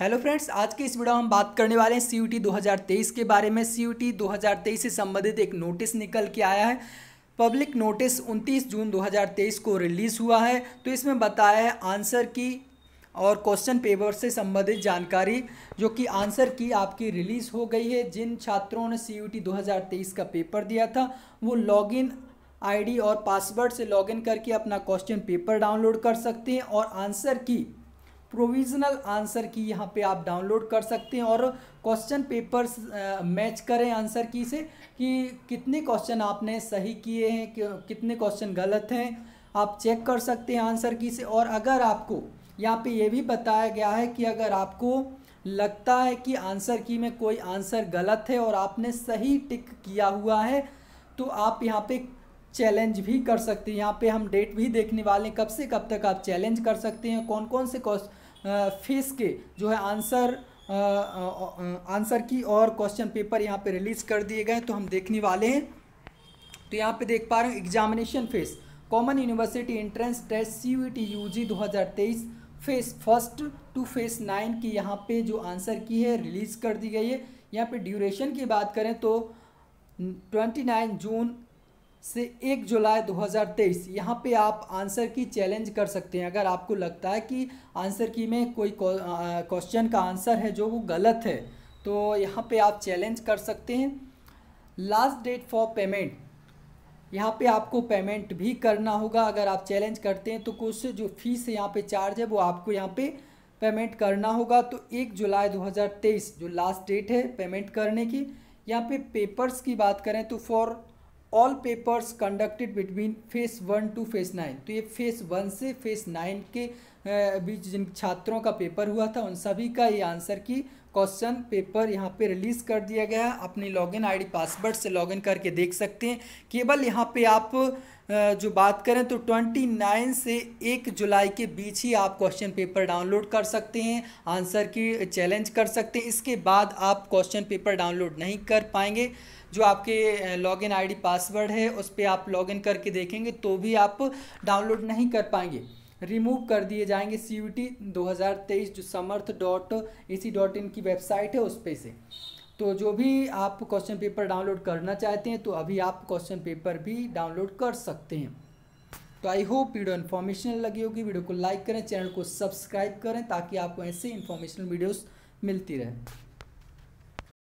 hello friends आज के इस वीडियो में हम बात करने वाले हैं सी 2023 के बारे में सी 2023 से संबंधित एक नोटिस निकल के आया है पब्लिक नोटिस 29 जून 2023 को रिलीज़ हुआ है तो इसमें बताया है आंसर की और क्वेश्चन पेपर से संबंधित जानकारी जो कि आंसर की आपकी रिलीज़ हो गई है जिन छात्रों ने सी 2023 का पेपर दिया था वो लॉगिन आईडी और पासवर्ड से लॉगिन करके अपना क्वेश्चन पेपर डाउनलोड कर सकते हैं और आंसर की प्रोविजनल आंसर की यहाँ पे आप डाउनलोड कर सकते हैं और क्वेश्चन पेपर्स मैच करें आंसर की से कि कितने क्वेश्चन आपने सही किए हैं कि, कितने क्वेश्चन गलत हैं आप चेक कर सकते हैं आंसर की से और अगर आपको यहाँ पे ये भी बताया गया है कि अगर आपको लगता है कि आंसर की में कोई आंसर गलत है और आपने सही टिक किया हुआ है तो आप यहाँ पे चैलेंज भी कर सकते हैं यहाँ पे हम डेट भी देखने वाले हैं कब से कब तक आप चैलेंज कर सकते हैं कौन कौन से क्वेश्चन फेस के जो है आंसर आंसर की और क्वेश्चन पेपर यहाँ पे रिलीज़ कर दिए गए तो हम देखने वाले हैं तो यहाँ पे देख पा रहे हैं examination phase common university entrance test C U T U G दो हज़ार तेईस phase first to phase nine की यहाँ पे जो आंसर की है रिलीज़ कर दी गई है यहाँ पे ड्यूरेशन की बात करें तो ट्वेंटी नाइन जून से एक जुलाई 2023 यहाँ पे आप आंसर की चैलेंज कर सकते हैं अगर आपको लगता है कि आंसर की में कोई क्वेश्चन का आंसर है जो वो गलत है तो यहाँ पे आप चैलेंज कर सकते हैं लास्ट डेट फॉर पेमेंट यहाँ पे आपको पेमेंट भी करना होगा अगर आप चैलेंज करते हैं तो कुछ जो फीस यहाँ पे चार्ज है वो आपको यहाँ पे पेमेंट करना होगा तो एक जुलाई दो जो लास्ट डेट है पेमेंट करने की यहाँ पे पेपर्स की बात करें तो for all papers conducted between phase one to phase nine तो ये फेस वन से फेस नाइन के बीच जिन छात्रों का पेपर हुआ था उन सभी का ये आंसर की क्वेश्चन पेपर यहाँ पे रिलीज़ कर दिया गया है अपनी लॉगिन आईडी पासवर्ड से लॉगिन करके देख सकते हैं केवल यहाँ पे आप जो बात करें तो 29 से 1 जुलाई के बीच ही आप क्वेश्चन पेपर डाउनलोड कर सकते हैं आंसर की चैलेंज कर सकते हैं इसके बाद आप क्वेश्चन पेपर डाउनलोड नहीं कर पाएंगे जो आपके लॉगिन आईडी पासवर्ड है उस पर आप लॉगिन करके देखेंगे तो भी आप डाउनलोड नहीं कर पाएंगे रिमूव कर दिए जाएंगे सी यू टी दो हज़ार तेईस जो समर्थ dot A C dot in की वेबसाइट है उस पर से तो जो भी आप क्वेश्चन पेपर डाउनलोड करना चाहते हैं तो अभी आप क्वेश्चन पेपर भी डाउनलोड कर सकते हैं तो आई होप वीडियो इन्फॉर्मेशनल लगी होगी वीडियो को लाइक करें चैनल को सब्सक्राइब करें ताकि आपको ऐसे इन्फॉर्मेशनल वीडियोस मिलती रहे